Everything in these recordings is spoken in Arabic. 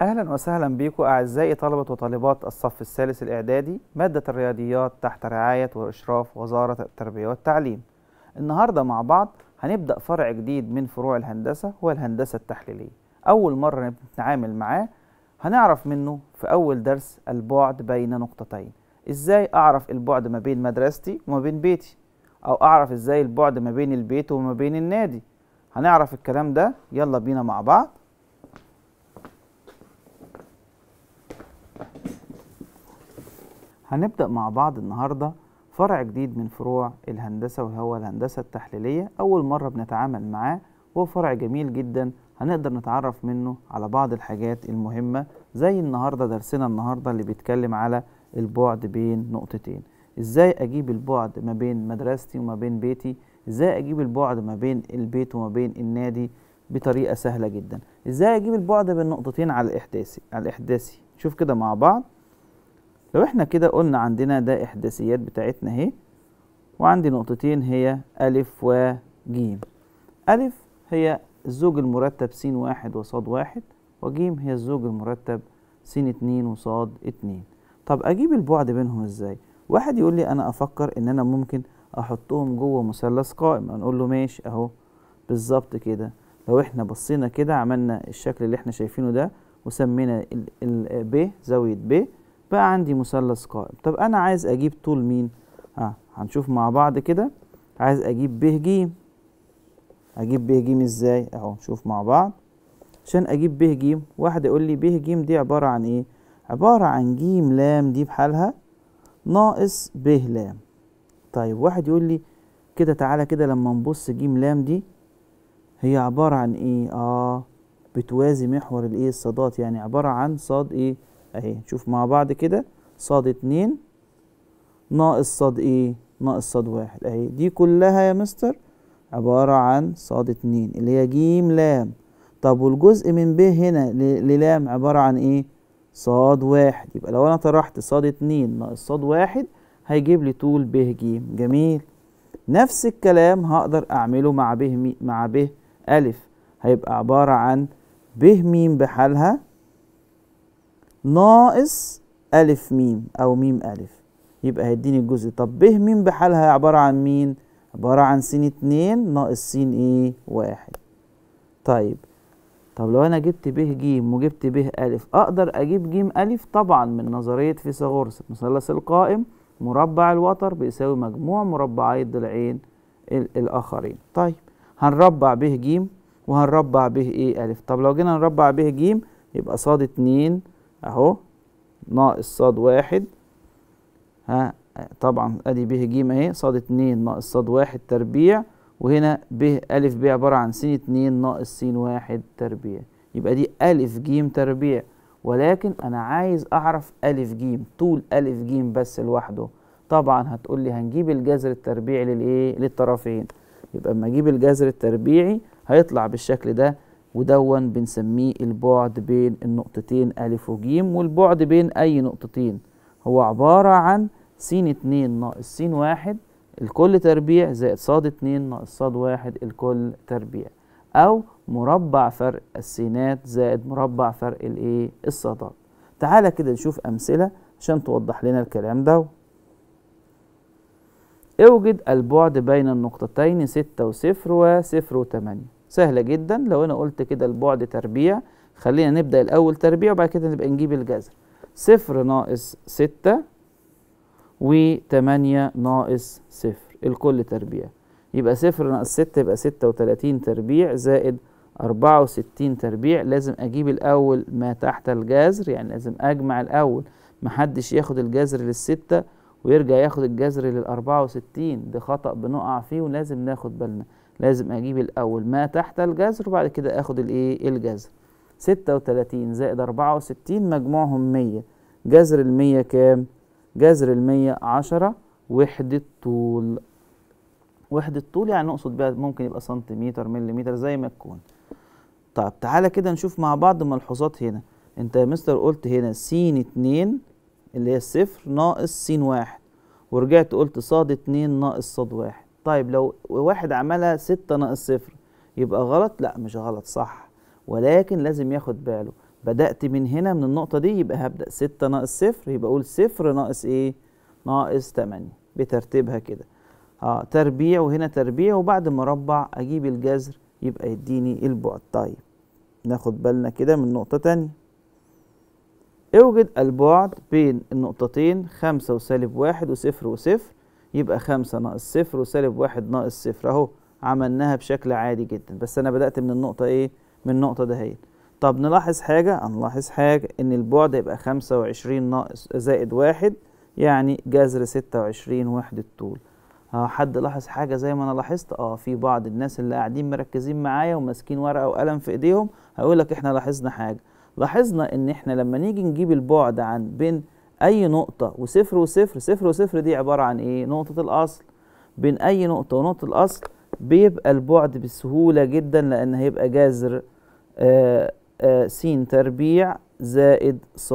اهلا وسهلا بكم اعزائي طلبه وطالبات الصف الثالث الاعدادي ماده الرياضيات تحت رعايه واشراف وزاره التربيه والتعليم النهارده مع بعض هنبدا فرع جديد من فروع الهندسه هو الهندسه التحليليه أول مرة نتعامل معاه هنعرف منه في أول درس البعد بين نقطتين إزاي أعرف البعد ما بين مدرستي وما بين بيتي أو أعرف إزاي البعد ما بين البيت وما بين النادي هنعرف الكلام ده يلا بينا مع بعض هنبدأ مع بعض النهاردة فرع جديد من فروع الهندسة وهو الهندسة التحليلية أول مرة بنتعامل معاه وهو فرع جميل جدا هنقدر نتعرف منه على بعض الحاجات المهمة زي النهاردة درسنا النهاردة اللي بيتكلم على البعد بين نقطتين ازاي اجيب البعد ما بين مدرستي وما بين بيتي ازاي اجيب البعد ما بين البيت وما بين النادي بطريقة سهلة جدا ازاي اجيب البعد بين نقطتين على الاحداثي على الاحداثي شوف كده مع بعض لو احنا كده قلنا عندنا ده احداثيات بتاعتنا اهي وعندي نقطتين هي ا وج ا هي الزوج المرتب س واحد وصاد واحد وجيم هي الزوج المرتب س اتنين وصاد اتنين طب أجيب البعد بينهم إزاي؟ واحد يقول لي أنا أفكر إن أنا ممكن أحطهم جوه مثلث قائم هنقول له ماشي أهو بالظبط كده لو إحنا بصينا كده عملنا الشكل اللي إحنا شايفينه ده وسمينا ال ال ب زاوية ب بقى عندي مثلث قائم طب أنا عايز أجيب طول مين؟ ها آه، هنشوف مع بعض كده عايز أجيب ب ج اجيب ب ج ازاي اهو نشوف مع بعض عشان اجيب ب ج واحد يقول لي ب ج دي عباره عن ايه عباره عن ج لام دي بحالها ناقص ب لام طيب واحد يقول لي كده تعالى كده لما نبص ج لام دي هي عباره عن ايه اه بتوازي محور الايه الصادات يعني عباره عن ص ايه اهي نشوف مع بعض كده ص اتنين ناقص ص ايه ناقص ص واحد اهي دي كلها يا مستر عبارة عن صاد اتنين اللي هي جيم لام طب والجزء من ب هنا للام عبارة عن ايه صاد واحد يبقى لو انا طرحت صاد اتنين ناقص صاد واحد هيجيب لي طول ب ج جميل نفس الكلام هقدر اعمله مع ب م مع ب الف هيبقى عبارة عن ب م بحالها ناقص ألف م أو م ألف يبقى هيديني الجزء طب ب م بحالها عبارة عن مين؟ عبارة عن س اتنين ناقص س ايه واحد طيب طب لو انا جبت ب ج وجبت ب أ اقدر اجيب ج أ طبعا من نظرية فيثاغورس المثلث القائم مربع الوتر بيساوي مجموع مربعي الضلعين الاخرين طيب هنربع ب ج وهنربع به ايه أ طب لو جينا نربع به ج يبقى صاد اتنين اهو ناقص صاد واحد ها طبعا ادي ب ج اهي ص 2 ناقص ص 1 تربيع وهنا ب أ ب عبارة عن س 2 ناقص س 1 تربيع يبقى دي أ ج تربيع ولكن أنا عايز أعرف أ ج طول أ ج بس لوحده طبعا هتقول لي هنجيب الجذر التربيعي للإيه للطرفين يبقى اما أجيب الجذر التربيعي هيطلع بالشكل ده ودون بنسميه البعد بين النقطتين أ وج والبعد بين أي نقطتين هو عبارة عن س 2 ناقص س 1 الكل تربيع زائد ص 2 ناقص ص 1 الكل تربيع أو مربع فرق السينات زائد مربع فرق الايه الصادات تعالى كده نشوف أمثلة عشان توضح لنا الكلام ده اوجد البعد بين النقطتين و وصفر وصفر 8 سهلة جدا لو أنا قلت كده البعد تربيع خلينا نبدأ الأول تربيع وبعد كده نبقى نجيب الجذر صفر ناقص 6 و8 ناقص صفر الكل تربيع يبقى صفر ناقص 6 يبقى 36 تربيع زائد 64 تربيع لازم أجيب الأول ما تحت الجذر يعني لازم أجمع الأول محدش ياخد الجذر للستة ويرجع ياخد الجذر للأربعة وستين ده خطأ بنقع فيه ولازم ناخد بالنا لازم أجيب الأول ما تحت الجذر وبعد كده أخد الإيه الجذر ستة وتلاتين زائد أربعة وستين مجموعهم مية جذر المية كام؟ جذر المية عشرة وحدة طول وحدة طول يعني نقصد بها ممكن يبقى سنتيمتر مليمتر زي ما تكون طب تعالى كده نشوف مع بعض ملحوظات هنا انت يا مستر قلت هنا س اتنين اللي هي الصفر ناقص س واحد ورجعت قلت صاد اتنين ناقص صاد واحد طيب لو واحد عملها ستة ناقص صفر يبقى غلط لا مش غلط صح ولكن لازم ياخد باله بدأت من هنا من النقطة دي يبقى هبدأ ستة ناقص صفر يبقى أقول صفر ناقص إيه؟ ناقص تمانية بترتيبها كده آه تربيع وهنا تربيع وبعد مربع أجيب الجذر يبقى يديني البعد طيب ناخد بالنا كده من نقطة تانية اوجد البعد بين النقطتين خمسة وسالب واحد وصفر وصفر يبقى خمسة ناقص صفر وسالب واحد ناقص صفر أهو عملناها بشكل عادي جدا بس أنا بدأت من النقطة إيه؟ من النقطة دهيت طب نلاحظ حاجة هنلاحظ حاجة إن البعد يبقى خمسة وعشرين ناقص زائد واحد يعني جذر ستة وعشرين وحدة طول آه، حد لاحظ حاجة زي ما أنا لاحظت اه في بعض الناس اللي قاعدين مركزين معايا وماسكين ورقة وقلم في إيديهم هيقول لك إحنا لاحظنا حاجة لاحظنا إن إحنا لما نيجي نجيب البعد عن بين أي نقطة وصفر وصفر صفر وصفر دي عبارة عن إيه؟ نقطة الأصل بين أي نقطة ونقطة الأصل بيبقى البعد بسهولة جدا لأن هيبقى جذر آه آه، س تربيع زائد ص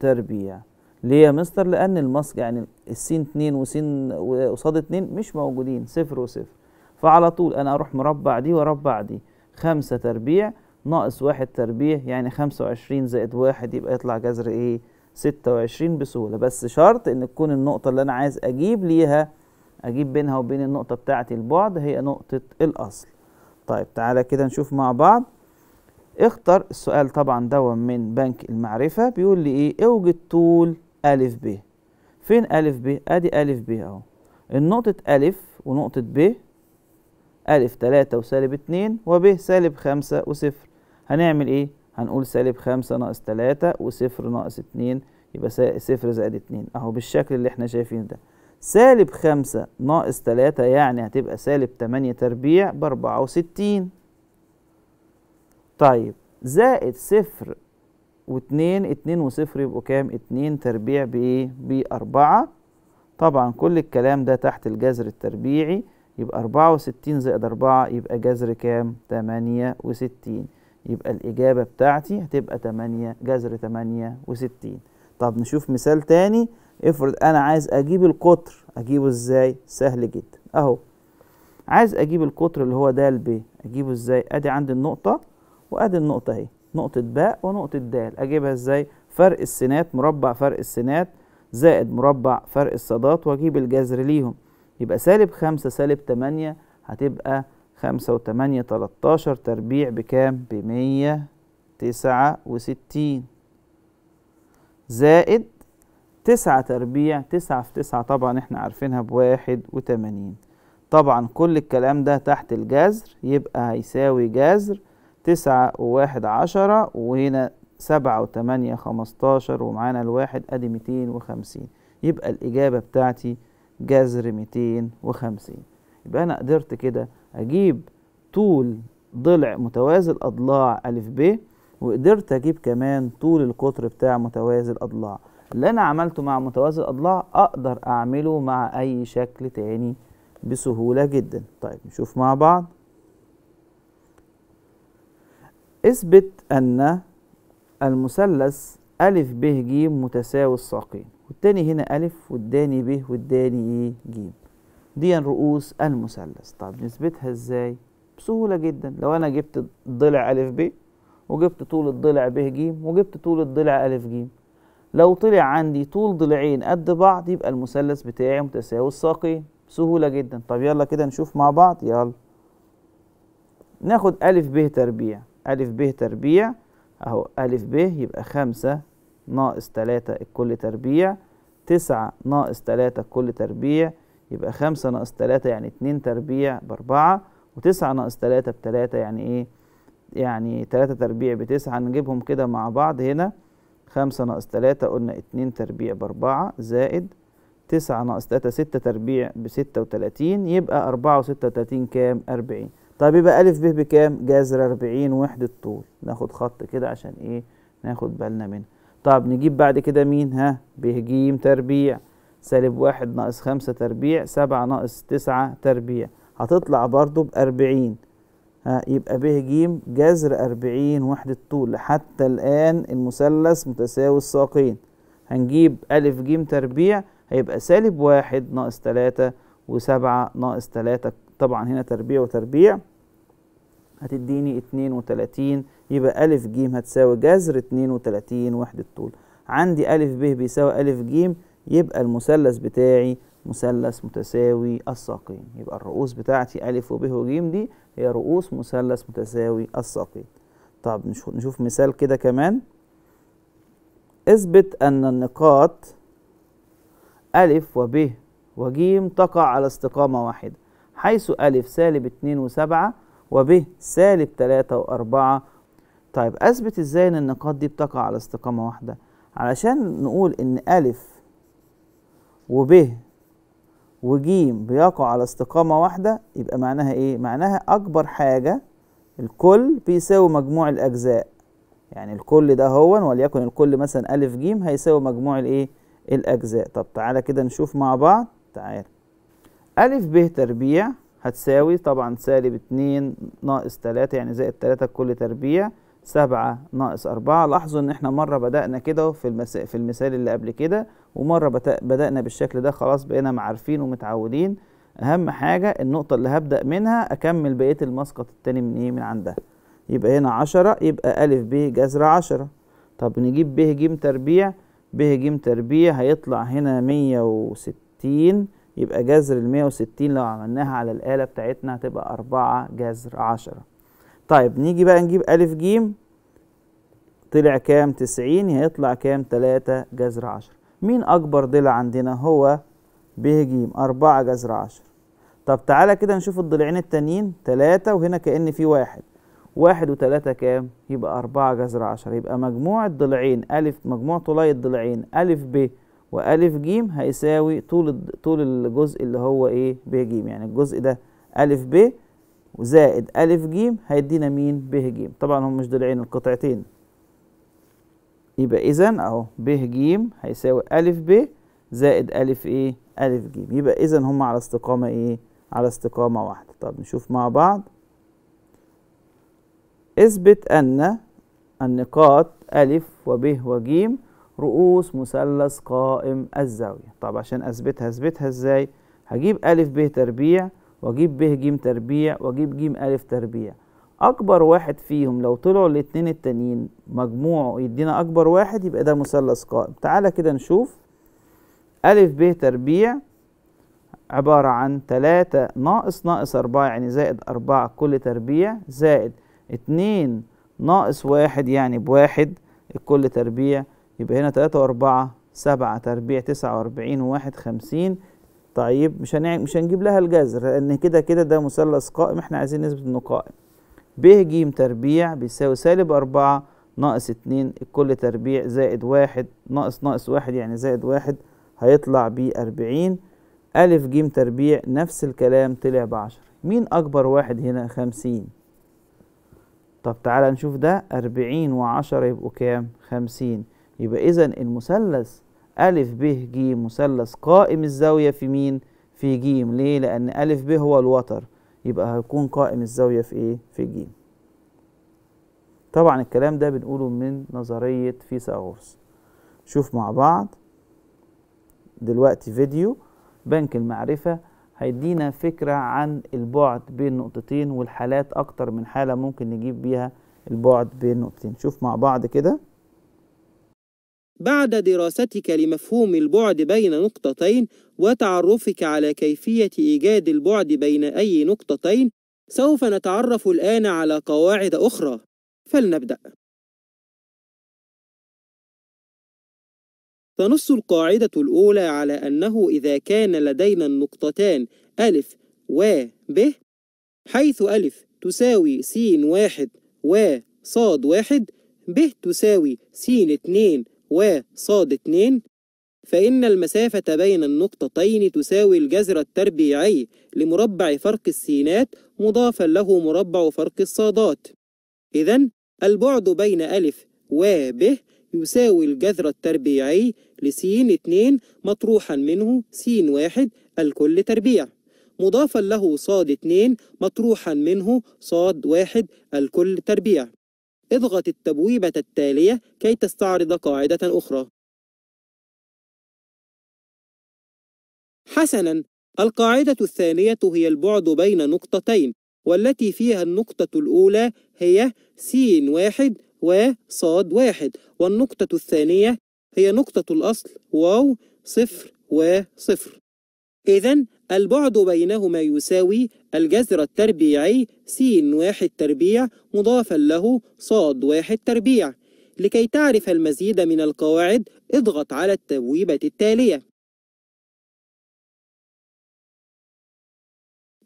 تربيع ليه يا مستر لان المسك يعني السين 2 وسين وصاد 2 مش موجودين صفر وصفر فعلى طول انا اروح مربع دي واربع دي 5 تربيع ناقص 1 تربيع يعني 25 زائد 1 يبقى يطلع جذر ايه 26 بسهوله بس شرط ان تكون النقطه اللي انا عايز اجيب ليها اجيب بينها وبين النقطه بتاعتي البعد هي نقطه الاصل طيب تعالى كده نشوف مع بعض اختر السؤال طبعا دوا من بنك المعرفة بيقول لي ايه اوجد طول ألف ب فين ألف ب ادي ألف ب اهو النقطة ألف ونقطة ب ألف تلاتة وسالب اتنين وب سالب خمسة وصفر هنعمل ايه هنقول سالب خمسة ناقص تلاتة وصفر ناقص اتنين يبقى صفر زائد اتنين اهو بالشكل اللي احنا شايفينه ده سالب خمسة ناقص تلاتة يعني هتبقى سالب تمانية تربيع بأربعة وستين طيب زائد صفر واتنين اتنين وصفر يبقوا كام اتنين تربيع بايه باربعة طبعا كل الكلام ده تحت الجذر التربيعي يبقى أربعة وستين زائد أربعة يبقى جذر كام تمانية وستين يبقى الإجابة بتاعتي هتبقى تمانية جذر تمانية وستين طب نشوف مثال تاني افرض أنا عايز أجيب القطر أجيبه إزاي سهل جدا أهو عايز أجيب القطر اللي هو د ب أجيبه إزاي أدي عندي النقطة وادي النقطه اهي نقطه باء ونقطه دال اجيبها ازاي فرق السينات مربع فرق السينات زائد مربع فرق الصادات واجيب الجذر ليهم يبقى سالب خمسة سالب تمانية هتبقى خمسة وتمانية تلتاشر تربيع بكام بمية تسعة وستين زائد تسعة تربيع تسعة في تسعة طبعا احنا عارفينها بواحد وتمانين طبعا كل الكلام ده تحت الجذر يبقى هيساوي جذر تسعة وواحد عشرة وهنا سبعة وتمانية خمستاشر ومعانا الواحد أدي ميتين وخمسين يبقى الإجابة بتاعتي جذر ميتين وخمسين يبقى أنا قدرت كده أجيب طول ضلع متوازي الأضلاع ألف ب وقدرت أجيب كمان طول القطر بتاع متوازي الأضلاع اللي أنا عملته مع متوازي الأضلاع أقدر أعمله مع أي شكل تاني بسهولة جدا طيب نشوف مع بعض اثبت أن المثلث ألف ب ج متساوي الساقين والتاني هنا ألف والداني ب والداني ج دي رؤوس المثلث طب نثبتها إزاي؟ بسهولة جدا لو أنا جبت ضلع ألف ب وجبت طول الضلع ب ج وجبت طول الضلع ألف ج لو طلع عندي طول ضلعين قد بعض يبقى المثلث بتاعي متساوي الساقين بسهولة جدا طب يلا كده نشوف مع بعض يلا ناخد ألف ب تربيع ألف ب تربيع أهو ألف ب يبقى خمسة ناقص تلاتة الكل تربيع تسعة ناقص تلاتة الكل تربيع يبقى خمسة ناقص تلاتة يعني اتنين تربيع بأربعة وتسعة ناقص تلاتة بتلاتة يعني إيه يعني تلاتة تربيع بتسعة نجيبهم كده مع بعض هنا خمسة ناقص تلاتة قلنا اتنين تربيع بأربعة زائد تسعة ناقص تلاتة ستة تربيع بستة وتلاتين يبقى أربعة وستة وتلاتين كام أربعين طيب يبقى ألف ب بكام؟ جذر أربعين وحدة طول ناخد خط كده عشان إيه؟ ناخد بالنا منها طب نجيب بعد كده مين؟ ها ب ج تربيع سالب واحد ناقص خمسة تربيع سبعة ناقص تسعة تربيع هتطلع برضه بأربعين ها يبقى ب ج جذر أربعين وحدة طول حتى الآن المثلث متساوي الساقين هنجيب أ ج تربيع هيبقى سالب واحد ناقص تلاتة وسبعة ناقص تلاتة طبعا هنا تربيع وتربيع هتديني 32 يبقى ألف جيم هتساوي جذر 32 وحدة طول عندي ألف ب بيساوي ألف جيم يبقى المثلث بتاعي مثلث متساوي الساقين يبقى الرؤوس بتاعتي ألف وب وجيم دي هي رؤوس مثلث متساوي الساقين طب نشوف مثال كده كمان اثبت أن النقاط ألف وب وجيم تقع على استقامة واحدة حيث ألف سالب 2 و7 وب سالب 3 و4 طيب اثبت ازاي ان النقاط دي بتقع على استقامه واحده علشان نقول ان ا وب وج بيقعوا على استقامه واحده يبقى معناها ايه معناها اكبر حاجه الكل بيساوي مجموع الاجزاء يعني الكل ده هو وليكن الكل مثلا أ ج هيساوي مجموع الايه الأجزاء طب تعالى كده نشوف مع بعض تعالى أ ب تربيع هتساوي طبعا سالب 2 ناقص 3 يعني زائد 3 كل تربيع 7 ناقص 4 لاحظوا ان احنا مره بدانا كده في المس... في المثال اللي قبل كده ومره بت... بدانا بالشكل ده خلاص بقينا عارفين ومتعودين اهم حاجه النقطه اللي هبدا منها اكمل بقيه المسقط التاني من ايه من عندها يبقى هنا 10 يبقى ا ب جذر 10 طب نجيب ب ج تربيع ب ج تربيع هيطلع هنا 160 يبقى جذر ال 160 لو عملناها على الآلة بتاعتنا هتبقى 4 جذر 10 طيب نيجي بقى نجيب ألف جيم طلع كام 90 هيطلع كام 3 جذر 10 مين أكبر ضلع عندنا هو ب ج 4 جذر 10 طب تعالى كده نشوف الضلعين التانيين 3 وهنا كأن في واحد واحد وتلاتة كام؟ يبقى أربعة جذر عشرة يبقى مجموع الضلعين أ مجموع طولاي الضلعين أ ب وألف ج هيساوي طول طول الجزء اللي هو إيه ب ج يعني الجزء ده ا ب وزائد ا ج هيدينا مين ب ج طبعا هم مش ضلعين القطعتين يبقى إذا أهو ب ج هيساوي ا ب زائد ا إيه ا ج يبقى إذا هم على استقامة إيه على استقامة واحدة طب نشوف مع بعض اثبت أن النقاط ا ب و وج رؤوس مثلث قائم الزاوية طب عشان أثبتها أثبتها إزاي هجيب أ ب تربيع وأجيب ب ج تربيع وأجيب ج أ تربيع أكبر واحد فيهم لو طلعوا الاتنين التانيين مجموعه يدينا أكبر واحد يبقى ده مثلث قائم تعالى كده نشوف أ ب تربيع عبارة عن تلاتة ناقص ناقص أربعة يعني زائد أربعة كل تربيع زائد اتنين ناقص واحد يعني بواحد الكل تربيع يبقى هنا 3 و4 7 تربيع 49 و وواحد خمسين طيب مش هنع... مش هنجيب لها الجذر لان كده كده ده مثلث قائم احنا عايزين نثبت انه قائم ب ج تربيع بيساوي سالب 4 ناقص 2 الكل تربيع زائد 1 ناقص ناقص 1 يعني زائد 1 هيطلع ب 40 ا ج تربيع نفس الكلام طلع ب 10 مين أكبر واحد هنا 50 طب تعالى نشوف ده 40 و10 يبقوا كام 50 يبقى إذا المثلث أ ب ج مثلث قائم الزاوية في مين؟ في ج ليه؟ لأن أ ب هو الوتر يبقى هيكون قائم الزاوية في إيه؟ في ج طبعا الكلام ده بنقوله من نظرية فيثاغورس شوف مع بعض دلوقتي فيديو بنك المعرفة هيدينا فكرة عن البعد بين نقطتين والحالات أكتر من حالة ممكن نجيب بيها البعد بين نقطتين شوف مع بعض كده بعد دراستك لمفهوم البعد بين نقطتين وتعرفك على كيفية إيجاد البعد بين أي نقطتين سوف نتعرف الآن على قواعد أخرى فلنبدأ تنص القاعدة الأولى على أنه إذا كان لدينا النقطتان أ و ب حيث أ تساوي س واحد و ص واحد ب تساوي س اتنين وصاد 2 فإن المسافة بين النقطتين تساوي الجذر التربيعي لمربع فرق السينات مضافا له مربع فرق الصادات إذا البعد بين أ و ب يساوي الجذر التربيعي لس 2 مطروحا منه س 1 الكل تربيع مضافا له ص 2 مطروحا منه ص 1 الكل تربيع اضغط التبويبة التالية كي تستعرض قاعدة أخرى حسناً القاعدة الثانية هي البعد بين نقطتين والتي فيها النقطة الأولى هي س واحد وص واحد والنقطة الثانية هي نقطة الأصل واو صفر وصفر إذن البعد بينهما يساوي الجذر التربيعي س واحد تربيع مضافا له ص واحد تربيع لكي تعرف المزيد من القواعد اضغط على التبويبة التالية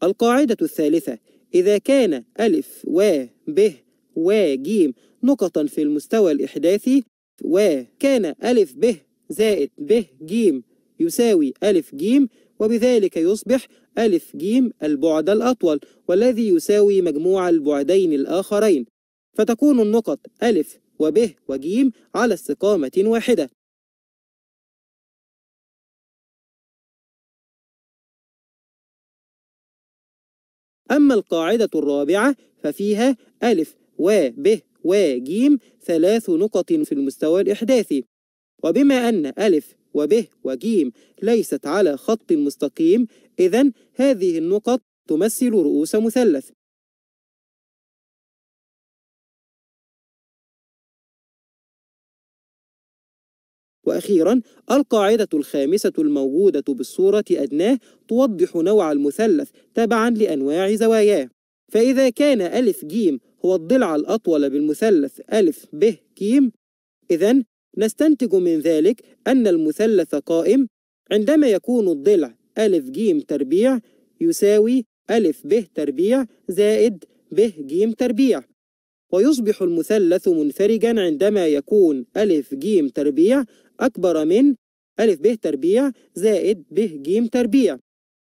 القاعدة الثالثة إذا كان ألف و ب و ج نقطا في المستوى الإحداثي وكان ألف ب زائد ب ج يساوي ألف ج وبذلك يصبح ألف جيم البعد الأطول والذي يساوي مجموع البعدين الآخرين فتكون النقط ألف و وجيم على استقامة واحدة أما القاعدة الرابعة ففيها ألف و ج ثلاث نقط في المستوى الإحداثي وبما أن ألف وب وج ليست على خط مستقيم إذا هذه النقط تمثل رؤوس مثلث وأخيرا القاعدة الخامسة الموجودة بالصورة أدناه توضح نوع المثلث تبعا لأنواع زواياه فإذا كان ألف ج هو الضلع الأطول بالمثلث ألف ب جيم إذن نستنتج من ذلك أن المثلث قائم عندما يكون الضلع ألف جيم تربيع يساوي ألف ب تربيع زائد ب ج تربيع ويصبح المثلث منفرجا عندما يكون ألف ج تربيع أكبر من ألف ب تربيع زائد ب ج تربيع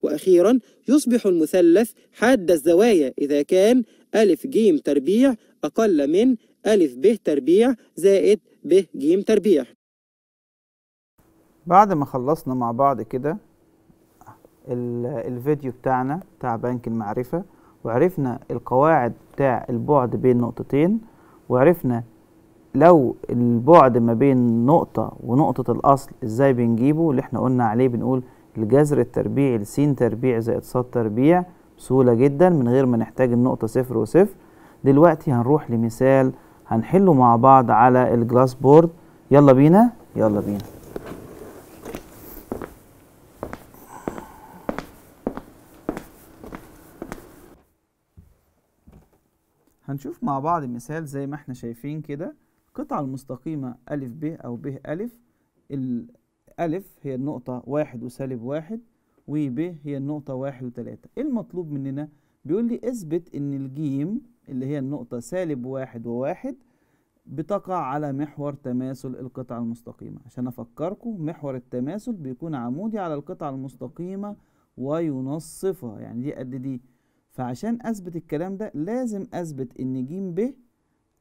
وأخيرا يصبح المثلث حاد الزوايا إذا كان ألف ج تربيع أقل من ألف ب تربيع زائد ب ج تربيع بعد ما خلصنا مع بعض كده الفيديو بتاعنا بتاع بنك المعرفة وعرفنا القواعد بتاع البعد بين نقطتين وعرفنا لو البعد ما بين نقطة ونقطة الأصل ازاي بنجيبه اللي احنا قلنا عليه بنقول الجذر التربيعي لسين تربيع زائد صاد تربيع بسهولة جدا من غير ما نحتاج النقطة صفر وصفر دلوقتي هنروح لمثال هنحله مع بعض على الجلاس بورد يلا بينا يلا بينا هنشوف مع بعض مثال زي ما احنا شايفين كده القطعة المستقيمة ألف ب أو ب ألف الألف هي النقطة واحد وسالب واحد وب هي النقطة واحد وتلاتة إيه المطلوب مننا؟ بيقول لي اثبت إن الجيم اللي هي النقطة سالب واحد وواحد بتقع على محور تماثل القطعة المستقيمة عشان أفكركم محور التماثل بيكون عمودي على القطعة المستقيمة وينصفها يعني دي قد دي فعشان أثبت الكلام ده لازم أثبت إن ج ب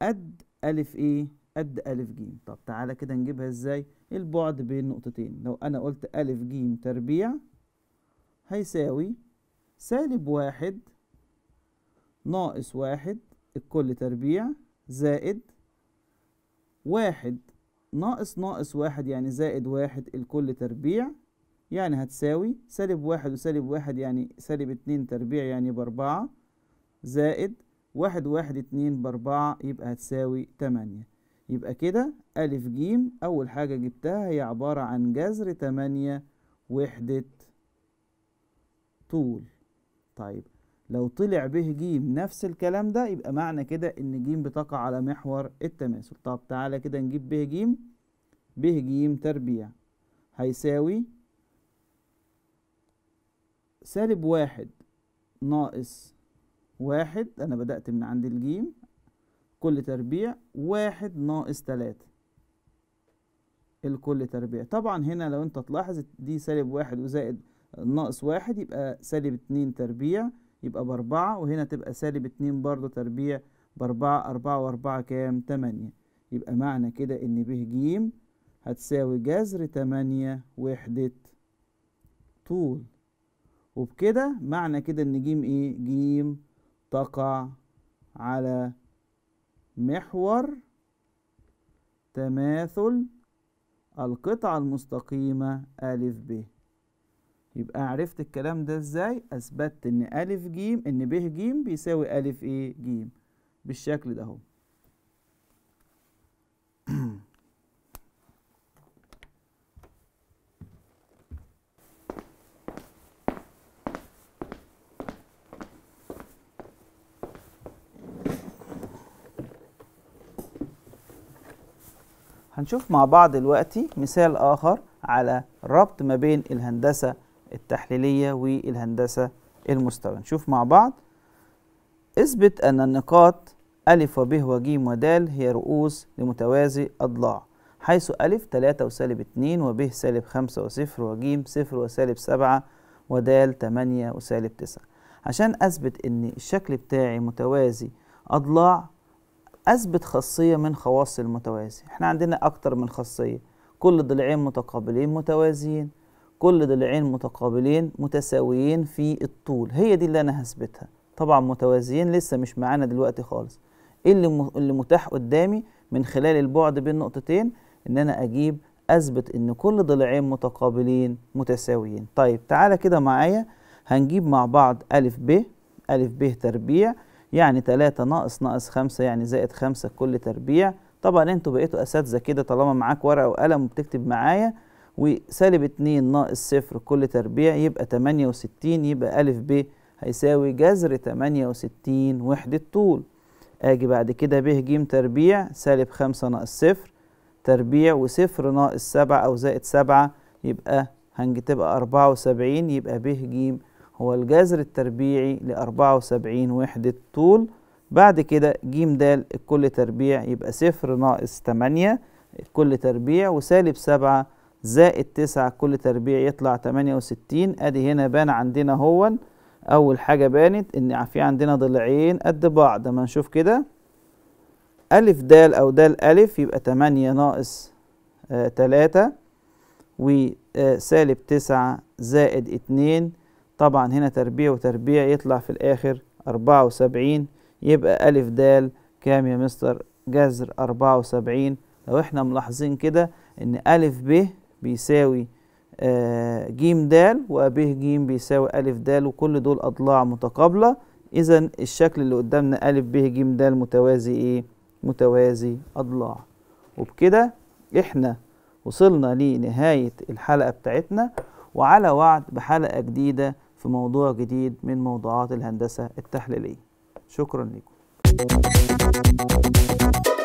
قد أ إيه قد أ ج طب تعالى كده نجيبها إزاي البعد بين نقطتين لو أنا قلت أ ج تربيع هيساوي سالب واحد ناقص واحد الكل تربيع زائد واحد ناقص ناقص واحد يعني زائد واحد الكل تربيع يعني هتساوي سالب واحد وسالب واحد يعني سالب اتنين تربيع يعني بأربعة زائد واحد واحد اتنين بأربعة يبقى هتساوي تمانية يبقى كده ألف جيم أول حاجة جبتها هي عبارة عن جذر تمانية وحدة طول طيب لو طلع به ج نفس الكلام ده يبقى معنى كده ان ج بتقع على محور التماثل طب تعالى كده نجيب به ج به ج تربيع هيساوي سالب واحد ناقص واحد أنا بدأت من عند الجيم كل تربيع واحد ناقص تلاتة الكل تربيع طبعا هنا لو أنت تلاحظ دي سالب واحد وزائد ناقص واحد يبقى سالب اتنين تربيع يبقى بأربعة وهنا تبقى سالب اتنين برضو تربيع بأربعة أربعة وأربعة كام تمانية يبقى معنى كده إن ب ج هتساوي جذر تمانية وحدة طول وبكده معنى كده إن ج إيه ج تقع على محور تماثل القطعة المستقيمة أ ب يبقى عرفت الكلام ده ازاي اثبتت ان ا ج ان ب ج بيساوي ا ايه ج بالشكل ده اهو هنشوف مع بعض دلوقتي مثال آخر على ربط ما بين الهندسة التحليلية والهندسة المستوى نشوف مع بعض اثبت أن النقاط ا وب وج ود هي رؤوس لمتوازي أضلاع حيث ا 3 وسالب 2 وب سالب 5 وصفر وج صفر وسالب 7 ود 8 وسالب 9 عشان أثبت إن الشكل بتاعي متوازي أضلاع أثبت خاصية من خواص المتوازي احنا عندنا أكتر من خاصية كل ضلعين متقابلين متوازيين كل ضلعين متقابلين متساويين في الطول هي دي اللي انا هثبتها طبعا متوازيين لسه مش معانا دلوقتي خالص ايه اللي اللي متاح قدامي من خلال البعد بين نقطتين ان انا اجيب اثبت ان كل ضلعين متقابلين متساويين طيب تعالى كده معايا هنجيب مع بعض ا ب ا ب تربيع يعني 3 ناقص ناقص 5 يعني زائد 5 كل تربيع طبعا انتوا بقيتوا اساتذه كده طالما معاك ورقه وقلم وبتكتب معايا وسالب 2 ناقص صفر كل تربيع يبقى 68 يبقى ألف ب هيساوي جذر 68 وحدة طول أجي بعد كده ب ج تربيع سالب 5 ناقص صفر تربيع وصفر ناقص 7 أو زائد 7 يبقى هنجتبقى 74 يبقى ب ج هو الجذر التربيعي ل 74 وحدة طول بعد كده ج د الكل تربيع يبقى صفر ناقص 8 الكل تربيع وسالب 7 زائد تسعة كل تربيع يطلع تمانية وستين ادي هنا بان عندنا هون اول حاجة بانت ان في عندنا ضلعين قد بعض اما نشوف كده الف دال او دال الف يبقى تمانية ناقص آه، تلاتة وسالب آه، تسعة زائد اتنين طبعا هنا تربيع وتربيع يطلع في الاخر اربعة وسبعين يبقى الف دال كام يا مستر جذر اربعة وسبعين لو احنا ملاحظين كده ان الف ب بيساوي ج د وب ج بيساوي أ د وكل دول أضلاع متقابلة إذا الشكل اللي قدامنا أ ب ج د متوازي إيه؟ متوازي أضلاع وبكده إحنا وصلنا لنهاية الحلقة بتاعتنا وعلى وعد بحلقة جديدة في موضوع جديد من موضوعات الهندسة التحليلية شكرا لكم